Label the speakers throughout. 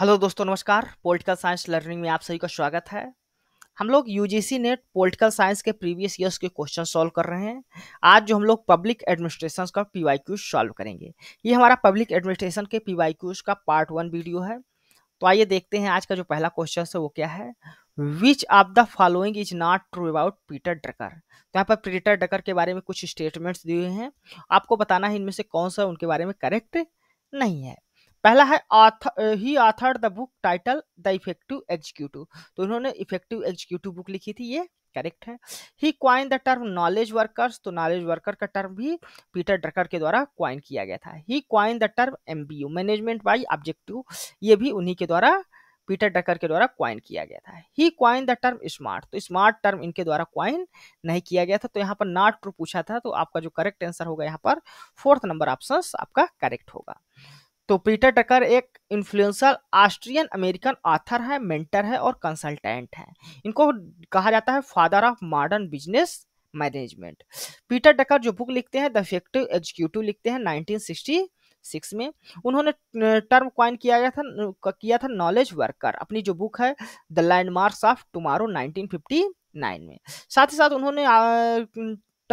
Speaker 1: hello दोस्तों नमस्कार political science learning में आप सभी का स्वागत है हम लोग यूजीसी नेट पॉलिटिकल साइंस के प्रीवियस ईयर्स के क्वेश्चन सॉल्व कर रहे हैं आज जो हम लोग पब्लिक एडमिनिस्ट्रेशन का पी वाई क्यूज सॉल्व करेंगे ये हमारा पब्लिक एडमिनिस्ट्रेशन के पी वाई क्यूज का पार्ट वन वीडियो है तो आइए देखते हैं आज का जो पहला क्वेश्चन है वो क्या है which of the following is not true about Peter Drucker तो यहाँ पर पीटर डकर के बारे में कुछ स्टेटमेंट्स दिए हुए हैं आपको बताना है इनमें से कौन सा उनके बारे में करेक्ट नहीं है पहला है he author the book title the effective executive तो इन्होंने इफेक्टिव एग्जीक्यूटिव बुक लिखी थी ये करेक्ट है he coin the term knowledge workers तो नॉलेज वर्कर का टर्म भी पीटर ड्रकर के द्वारा क्वाइन किया गया था he coin the term M B U management by objective ये भी उन्हीं के द्वारा पीटर डकर के द्वारा क्वाइन किया गया था he coin the term SMART तो स्मार्ट टर्म इनके द्वारा क्वाइन नहीं किया गया था तो यहाँ पर नॉट ट्रू पूछा था तो आपका जो करेक्ट आंसर होगा यहाँ पर फोर्थ नंबर ऑप्शन आपका करेक्ट होगा तो पीटर टकर एक इन्फ्लुएंसर ऑस्ट्रियन अमेरिकन ऑथर है मेंटर है और कंसल्टेंट है इनको कहा जाता है father of modern business management Peter Drucker जो बुक लिखते हैं द इफेक्टिव एग्जीक्यूटिव लिखते हैं 1966 में उन्होंने टर्म क्वाइन किया गया था किया था नॉलेज वर्कर अपनी जो बुक है द लैंडमार्क्स ऑफ टुमारो 1959 में साथ ही साथ उन्होंने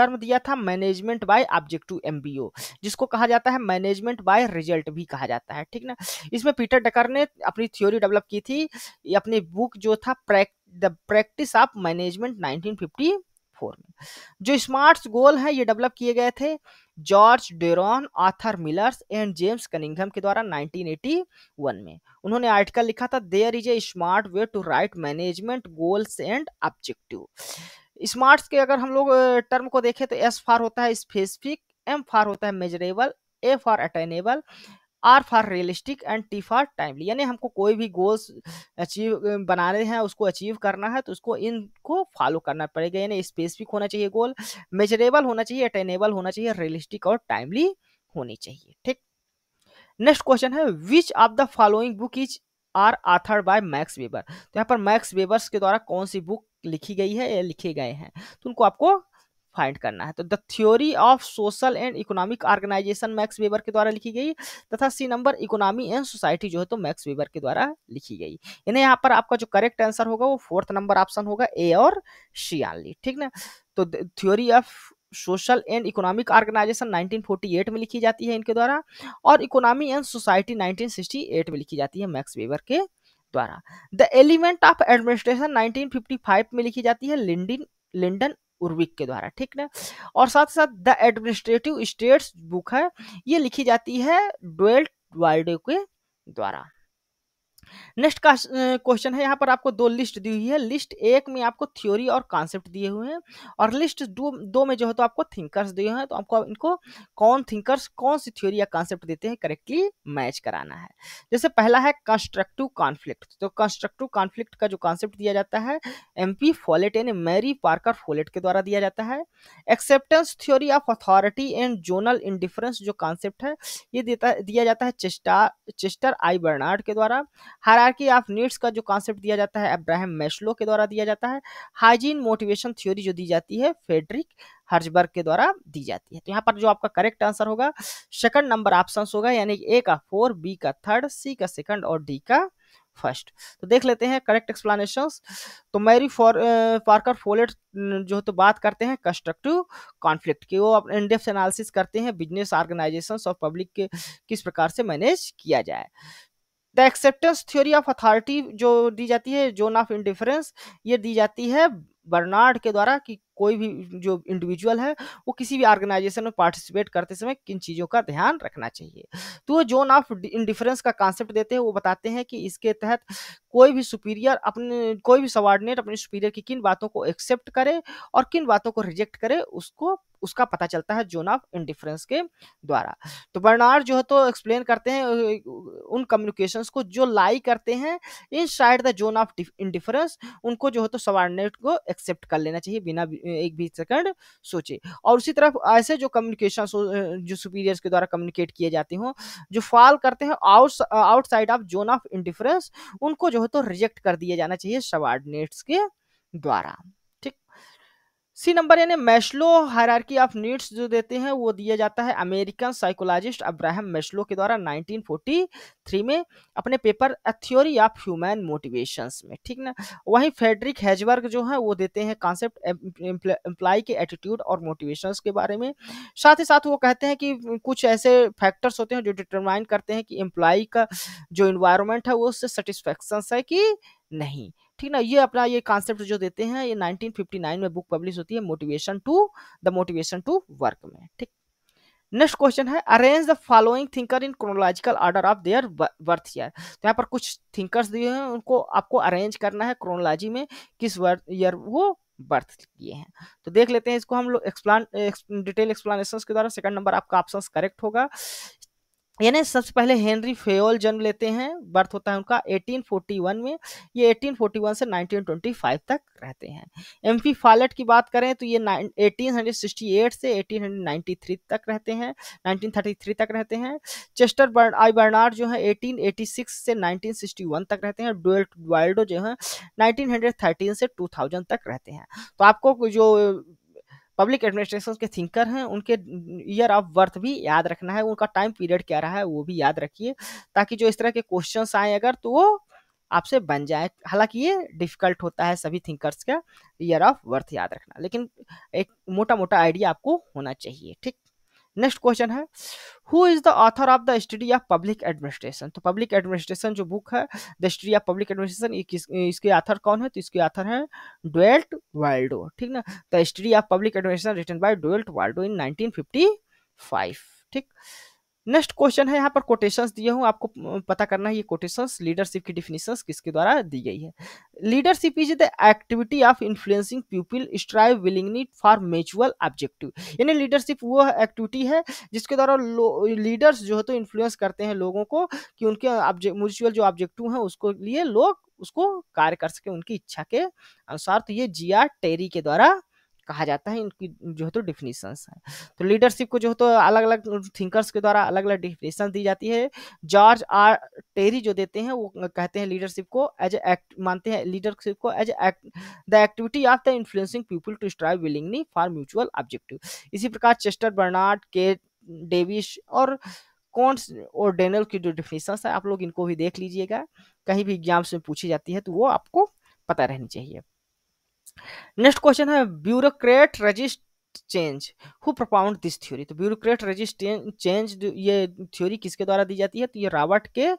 Speaker 1: टर्म दिया था मैनेजमेंट बाय ऑब्जेक्टिव एमबीओ जिसको कहा जाता है मैनेजमेंट बाय रिजल्ट भी कहा जाता है ठीक ना इसमें पीटर डकर ने अपनी थ्योरी डेवलप की थी अपनी बुक जो था the practice of management nineteen में जो स्मार्ट गोल है ये डेवलप किए गए थे George Doran Arthur Millers and James Cunningham के द्वारा 1981 में उन्होंने आर्टिकल लिखा था there is a SMART way to write management goals and objective SMARTs के अगर हम लोग टर्म को देखें तो एस फार होता है स्पेसिफिक एम फार होता है measurable A for attainable R for realistic and T for timely यानी हमको कोई भी गोल्स अचीव बनाने हैं उसको अचीव करना है तो उसको इनको फॉलो करना पड़ेगा यानी स्पेसिफिक होना चाहिए गोल मेजरेबल होना चाहिए अटेनेबल होना चाहिए रियलिस्टिक और टाइमली होनी चाहिए ठीक नेक्स्ट क्वेश्चन है which of the following book is are authored by Max Weber तो यहाँ पर मैक्स वेबर्स के द्वारा कौन सी बुक लिखी गई है या लिखे गए हैं तो उनको आपको फाइंड करना है तो the theory of social and economic organization Max Weber के द्वारा लिखी गई तथा C number economy and society जो है तो मैक्स वेबर के द्वारा लिखी गई इन्हें यहाँ पर आपका जो करेक्ट आंसर होगा वो फोर्थ नंबर ऑप्शन होगा ए और आनली ठीक ना तो theory of social and economic organization 1948 में लिखी जाती है इनके द्वारा और इकोनॉमी एंड सोसाइटी 1968 में लिखी जाती है मैक्स वेबर के द्वारा द एलिमेंट ऑफ एडमिनिस्ट्रेशन 1955 में लिखी जाती है लिंडिन लिंडन उर्विक के द्वारा ठीक ना और साथ साथ द एडमिनिस्ट्रेटिव स्टेट्स बुक है ये लिखी जाती है डोएल्ट वाइडो के द्वारा नेक्स्ट का क्वेश्चन है यहाँ पर आपको दो लिस्ट दी हुई है लिस्ट एक में आपको थ्योरी और कॉन्सेप्ट दिए हुए हैं और लिस्ट दो दो में जो है तो आपको थिंकर्स दिए हुए हैं तो आपको इनको कौन थिंकर्स कौन सी थ्योरी या कॉन्सेप्ट देते हैं करेक्टली मैच कराना है जैसे पहला है कंस्ट्रक्टिव कॉन्फ्लिक्ट तो कंस्ट्रक्टिव कॉन्फ्लिक्ट का जो कॉन्सेप्ट दिया जाता है M P Follett and Mary Parker Follett के द्वारा दिया जाता है acceptance theory of authority and zonal indifference जो कॉन्सेप्ट है ये देता दिया जाता है चेस्टा चेस्टर आई बर्नार्ड के द्वारा हरारकी ऑफ नीड्स का जो कॉन्सेप्ट दिया जाता है अब्राहम मैशलो के द्वारा दिया जाता है हाइजीन मोटिवेशन थ्योरी जो दी जाती है फेडरिक हर्जबर्ग के द्वारा दी जाती है तो यहाँ पर जो आपका करेक्ट आंसर होगा सेकंड नंबर ऑप्शन होगा यानी ए का फोर बी का थर्ड सी का सेकंड और डी का फर्स्ट तो देख लेते हैं करेक्ट एक्सप्लेनेशन तो मैरी फॉर पार्कर फोलेट जो तो बात करते हैं कंस्ट्रक्टिव कॉन्फ्लिक्ट की वो इंडेप्थ एनालिसिस करते हैं बिजनेस ऑर्गेनाइजेशन और पब्लिक के किस प्रकार से मैनेज किया जाए the acceptance theory of authority जो दी जाती है जोन ऑफ इंडिफरेंस ये दी जाती है बर्नार्ड के द्वारा कि कोई भी जो इंडिविजुअल है वो किसी भी ऑर्गेनाइजेशन में पार्टिसिपेट करते समय किन चीज़ों का ध्यान रखना चाहिए तो वो जोन ऑफ इंडिफरेंस का कॉन्सेप्ट देते हैं वो बताते हैं कि इसके तहत कोई भी सुपीरियर अपने कोई भी सवार्डिनेट अपने सुपीरियर की किन बातों को एक्सेप्ट करे और किन बातों को रिजेक्ट करे उसको उसका पता चलता है जोन ऑफ इंडिफरेंस के द्वारा तो बर्नार्ड जो है तो एक्सप्लेन करते हैं उन कम्युनिकेशंस को जो लाई करते हैं inside the zone of indifference उनको जो है तो सवार्डिनेट को एक्सेप्ट कर लेना चाहिए बिना एक बीस सेकंड सोचे और उसी तरफ ऐसे जो कम्युनिकेशन जो सुपीरियर्स के द्वारा कम्युनिकेट किए जाते हो जो फॉल करते हैं out outside of zone of indifference उनको जो है तो रिजेक्ट कर दिया जाना चाहिए सबॉर्डिनेट्स के द्वारा सी नंबर यानी मैशलो हायरार्की ऑफ नीड्स जो देते हैं वो दिया जाता है अमेरिकन साइकोलॉजिस्ट अब्राहम मैशलो के द्वारा 1943 में अपने paper a theory of human motivations में ठीक ना वहीं फेडरिक हैजबर्ग जो है वो देते हैं कॉन्सेप्ट एम्प्लाई के एटीट्यूड और मोटिवेशंस के बारे में साथ ही साथ वो कहते हैं कि कुछ ऐसे फैक्टर्स होते हैं जो डिटरमाइन करते हैं कि एम्प्लाई का जो इन्वायरमेंट है वो उससे सेटिस्फेक्शन है कि नहीं ठीक ना ये अपना ये कॉन्सेप्ट जो देते हैं ये 1959 में बुक पब्लिश होती है motivation to the motivation to work में ठीक नेक्स्ट क्वेश्चन है arrange the following thinker in chronological order of their worth year तो यहाँ पर कुछ थिंकर्स दिए हैं उनको आपको अरेंज करना है क्रोनोलॉजी में किस वर्थ ईयर वो बर्थ किए हैं तो देख लेते हैं इसको हम लोग एक्सप्लान डिटेल एक्सप्लानेशन के द्वारा सेकंड नंबर आपका ऑप्शन करेक्ट होगा यानी सबसे पहले हेनरी फेओल जन्म लेते हैं बर्थ होता है उनका 1841 में ये 1841 से 1925 तक रहते हैं एम पी फालट की बात करें तो ये 1868 से 1893 तक रहते हैं 1933 तक रहते हैं चेस्टर बर्न, आई बर्नार्ड जो है 1886 से 1961 तक रहते हैं डुएल वाइल्डो जो है 1913 से 2000 तक रहते हैं तो आपको जो पब्लिक एडमिनिस्ट्रेशन के थिंकर हैं उनके ईयर ऑफ बर्थ भी याद रखना है उनका टाइम पीरियड क्या रहा है वो भी याद रखिए ताकि जो इस तरह के क्वेश्चन आए अगर तो वो आपसे बन जाए हालांकि ये डिफिकल्ट होता है सभी थिंकर्स का ईयर ऑफ बर्थ याद रखना लेकिन एक मोटा मोटा आइडिया आपको होना चाहिए ठीक नेक्स्ट क्वेश्चन है who is the author of the study of public administration तो पब्लिक एडमिनिस्ट्रेशन जो बुक है the study of public administration इसके ऑथर कौन है तो इसके ऑथर है डोएल्ट वाल्डो ठीक ना the study of public administration written by डोएल्ट वाल्डो इन 1955 ठीक नेक्स्ट क्वेश्चन है यहाँ पर कोटेशंस दिए हूँ आपको पता करना है ये कोटेशंस लीडरशिप की डिफिनेशन किसके द्वारा दी गई है leadership is the activity of influencing people strive willingly for mutual objective यानी लीडरशिप वो एक्टिविटी है जिसके द्वारा लीडर्स जो है तो इन्फ्लुएंस करते हैं लोगों को कि उनके म्यूचुअल जो ऑब्जेक्टिव हैं उसको लिए लोग उसको कार्य कर सके उनकी इच्छा के अनुसार तो ये जिया टेरी के द्वारा कहा जाता है इनकी जो है तो डिफिनीशंस है तो लीडरशिप को जो है तो अलग अलग थिंकर्स के द्वारा अलग अलग डिफिनीशन दी जाती है जॉर्ज आर टेरी जो देते हैं वो कहते हैं लीडरशिप को एज एक्ट मानते हैं लीडरशिप को as act the activity of the influencing people to strive willingly for mutual objective इसी प्रकार चेस्टर बर्नार्ड के डेविस और कॉन्स और डेनल की जो डिफिनीशन है आप लोग इनको भी देख लीजिएगा कहीं भी एग्जाम्स में पूछी जाती है तो वो आपको पता रहनी चाहिए नेक्स्ट क्वेश्चन है bureaucrat resist change who propound this theory तो ब्यूरोक्रेट रजिस्ट चेंज ये थ्योरी किसके द्वारा दी जाती है तो ये रॉबर्ट के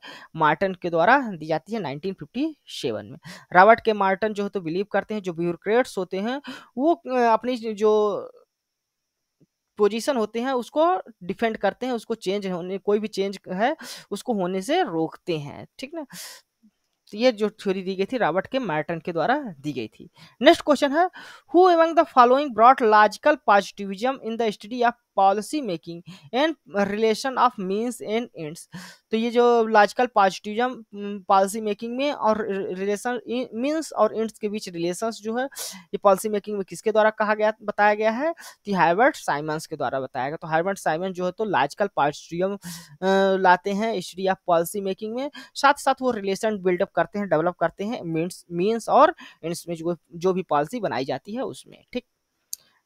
Speaker 1: मार्टन के द्वारा दी जाती है 1957 में रॉबर्ट के मार्टन जो है तो बिलीव करते हैं जो ब्यूरोक्रेट्स होते हैं वो अपनी जो पोजीशन होते हैं उसको डिफेंड करते हैं उसको चेंज होने कोई भी चेंज है उसको होने से रोकते हैं ठीक ना तो ये जो थ्योरी दी गई थी रॉबर्ट के मार्टन के द्वारा दी गई थी नेक्स्ट क्वेश्चन है who among the following broad logical positivism in the study of policy making and relation of means and ends तो ये जो लॉजिकल पॉजिटिविज्म पॉलिसी मेकिंग में और रिलेशन मीन्स और एंड्स के बीच रिलेशंस जो है ये पॉलिसी मेकिंग में किसके द्वारा कहा गया बताया गया है तो हाइवर्ट साइमंस के द्वारा बताया गया तो हाइवर्ट साइमन जो है तो लॉजिकल पॉजिटिविज्म लाते हैं हिस्ट्री ऑफ पॉलिसी मेकिंग में साथ साथ वो रिलेशन बिल्डअप करते हैं डेवलप करते हैं मीन्स मीन्स और एंड्स में जो जो भी पॉलिसी बनाई जाती है उसमें ठीक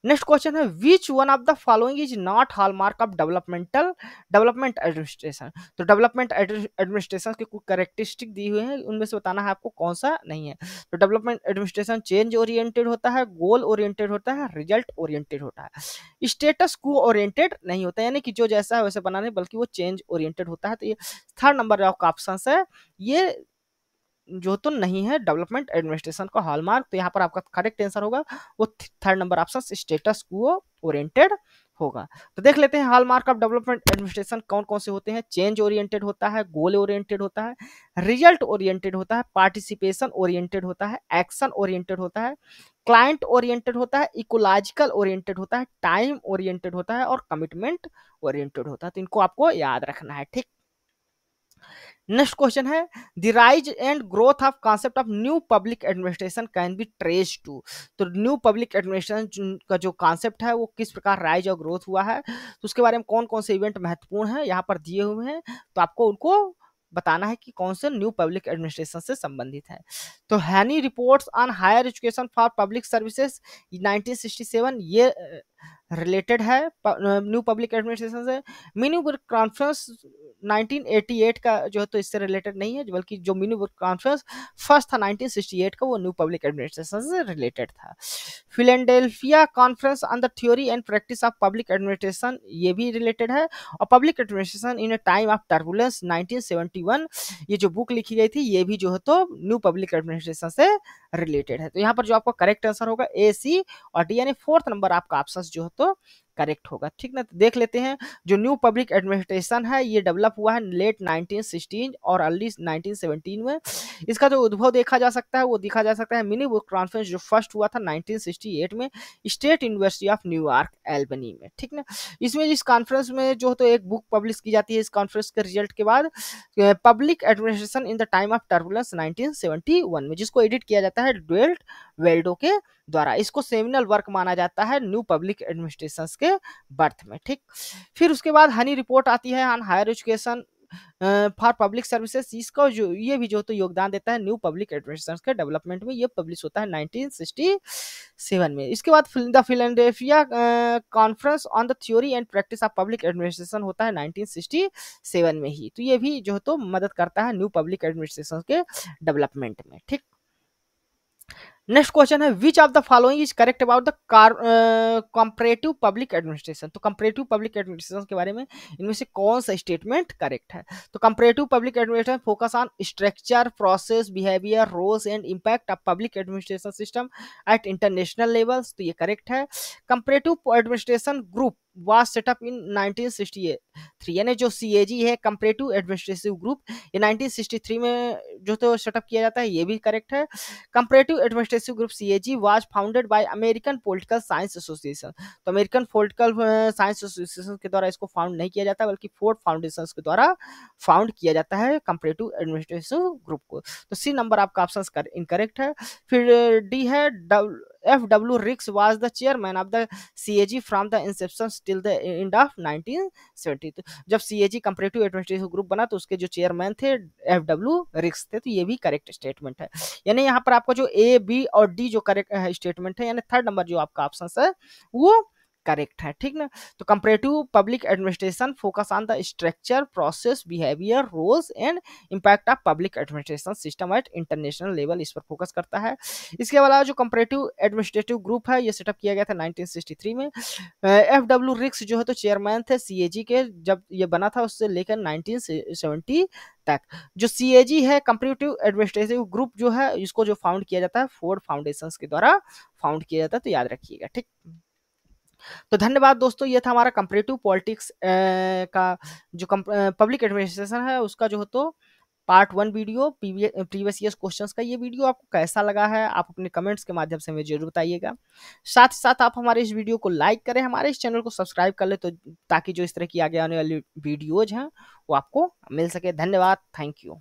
Speaker 1: नेक्स्ट क्वेश्चन है which one of the following is not hallmark of developmental development administration तो डेवलपमेंट एडमिनिस्ट्रेशन के कुछ करेक्टरिस्टिक दिए हुए हैं उनमें से बताना है आपको कौन सा नहीं है तो डेवलपमेंट एडमिनिस्ट्रेशन चेंज ओरिएंटेड होता है गोल ओरिएंटेड होता है रिजल्ट ओरिएंटेड होता है स्टेटस को ओरिएंटेड नहीं होता यानी कि जो जैसा है वैसे बनाने बल्कि वो चेंज ओरिएंटेड होता है तो ये थर्ड नंबर ऑफ ऑप्शन है ये जो तो नहीं है डेवलपमेंट एडमिनिस्ट्रेशन का हॉलमार्क तो यहाँ पर आपका करेक्ट आंसर होगा वो third number option status quo oriented होगा तो देख लेते हैं हॉलमार्क ऑफ डेवलपमेंट एडमिनिस्ट्रेशन कौन कौन से होते हैं चेंज ओरिएंटेड होता है गोल ओरिएंटेड होता है रिजल्ट ओरिएंटेड होता है पार्टिसिपेशन ओरिएंटेड होता है एक्शन ओरिएंटेड होता है क्लाइंट ओरिएंटेड होता है इकोलॉजिकल ओरिएंटेड होता है टाइम ओरिएंटेड होता है और कमिटमेंट ओरिएंटेड होता है तो इनको आपको याद रखना है ठीक नेक्स्ट क्वेश्चन है the rise and growth of concept of new public administration can be trace to तो न्यू पब्लिक एडमिनिस्ट्रेशन का जो कॉन्सेप्ट है वो किस प्रकार राइज और ग्रोथ हुआ है तो उसके बारे में कौन कौन से इवेंट महत्वपूर्ण है यहाँ पर दिए हुए हैं तो आपको उनको बताना है कि कौन से न्यू पब्लिक एडमिनिस्ट्रेशन से संबंधित है तो Honey reports on higher education for public services 1967 ये रिलेटेड है न्यू पब्लिक एडमिनिस्ट्रेशन से मिनी वर्क कॉन्फ्रेंस 1988 का जो है तो इससे रिलेटेड नहीं है बल्कि जो मिनी वर्क कॉन्फ्रेंस फर्स्ट था 1968 का वो न्यू पब्लिक एडमिनिस्ट्रेशन से रिलेटेड था Philadelphia conference on the theory and practice of public administration ये भी रिलेटेड है और public administration in a time of turbulence nineteen ये जो बुक लिखी गई थी ये भी जो है तो न्यू पब्लिक एडमिनिस्ट्रेशन से रिलेटेड है तो यहाँ पर जो आपका करेक्ट आंसर होगा ए सी और डी यानी फोर्थ नंबर आपका ऑप्शन biraz करेक्ट होगा ठीक ना तो देख लेते हैं जो न्यू पब्लिक एडमिनिस्ट्रेशन है ये डेवलप हुआ है लेट 1916 और अर्ली 1917 में इसका जो उद्भव देखा जा सकता है वो देखा जा सकता है मिनी बुक कॉन्फ्रेंस जो फर्स्ट हुआ था 1968 में State University of New York Albany में ठीक ना इसमें इस कॉन्फ्रेंस में जो तो एक बुक पब्लिश की जाती है इस कॉन्फ्रेंस के रिजल्ट के बाद public administration in the time of turbulence nineteen में जिसको एडिट किया जाता है ड्वेल्ट वेल्डो के द्वारा इसको सेमिनल वर्क माना जाता है न्यू पब्लिक एडमिनिस्ट्रेशन के के बर्थ में ठीक फिर उसके बाद हनी रिपोर्ट आती है on higher education for public services इसका जो ये भी जो तो योगदान देता है न्यू पब्लिक एडमिनिस्ट्रेशन के डेवलपमेंट में ये पब्लिश होता है 1967 में इसके बाद the Philadelphia conference on the theory and practice of public administration होता है 1967 में ही तो ये भी जो तो मदद करता है न्यू पब्लिक एडमिनिस्ट्रेशन के डेवलपमेंट में ठीक नेक्स्ट क्वेश्चन है which of the following is correct about the comparative public administration तो कंपरेटिव पब्लिक एडमिनिस्ट्रेशन के बारे में इनमें से कौन सा स्टेटमेंट करेक्ट है तो comparative public administration focus on structure process behaviour roles and impact of public administration system at international level तो ये करेक्ट है comparative administration group was set up in 1963 यानी जो सी है कंपरेटिव एडमिनिस्ट्रेटिव ग्रुप ये 1963 में जो तो सेटअप किया जाता है ये भी करेक्ट है comparative administration group C group G was founded by American political science association तो अमेरिकन पोलिटिकल साइंस एसोसिएशन के द्वारा इसको फाउंड नहीं किया जाता बल्कि फोर्ड फाउंडेशन के द्वारा फाउंड किया जाता है कंपरेटिव एडमिनिस्ट्रेशन ग्रुप को तो सी नंबर आपका ऑप्शन इनकरेक्ट है फिर डी uh, है W F W Riggs was the chairman of the C A G from the inception till the end of nineteen तो जब जी कंपरेटिव एडमिनिस्ट्रेटिव ग्रुप बना तो उसके जो चेयरमैन थे एफ डब्ल्यू रिक्स थे तो ये भी करेक्ट स्टेटमेंट है यानी यहाँ पर आपका जो ए बी और डी जो करेक्ट स्टेटमेंट है यानी थर्ड नंबर जो आपका ऑप्शन है वो करेक्ट है ठीक ना तो comparative public administration focus on the structure process behaviour roles and impact of public administration system at international level इस पर फोकस करता है इसके अलावा जो कंपेरेटिव एडमिनिस्ट्रेटिव ग्रुप है ये सेटअप किया गया था 1963 में एफ डब्ल्यू रिक्स जो है तो चेयरमैन थे सी के जब ये बना था उससे लेकर नाइनटीन तक जो सी है कंपेटिव एडमिनिस्ट्रेटिव ग्रुप जो है इसको जो फाउंड किया जाता है फोर्ड फाउंडेशन के द्वारा फाउंड किया जाता है तो याद रखिएगा ठीक तो धन्यवाद दोस्तों ये था हमारा कंपरेटिव पॉलिटिक्स का जो पब्लिक एडमिनिस्ट्रेशन है उसका जो हो तो part one video previous year questions का ये वीडियो आपको कैसा लगा है आप अपने कमेंट्स के माध्यम से हमें जरूर बताइएगा साथ ही साथ आप हमारे इस वीडियो को लाइक करें हमारे इस चैनल को सब्सक्राइब कर ले तो ताकि जो इस तरह की आगे आने वाली वीडियोज हैं वो आपको मिल सके धन्यवाद थैंक यू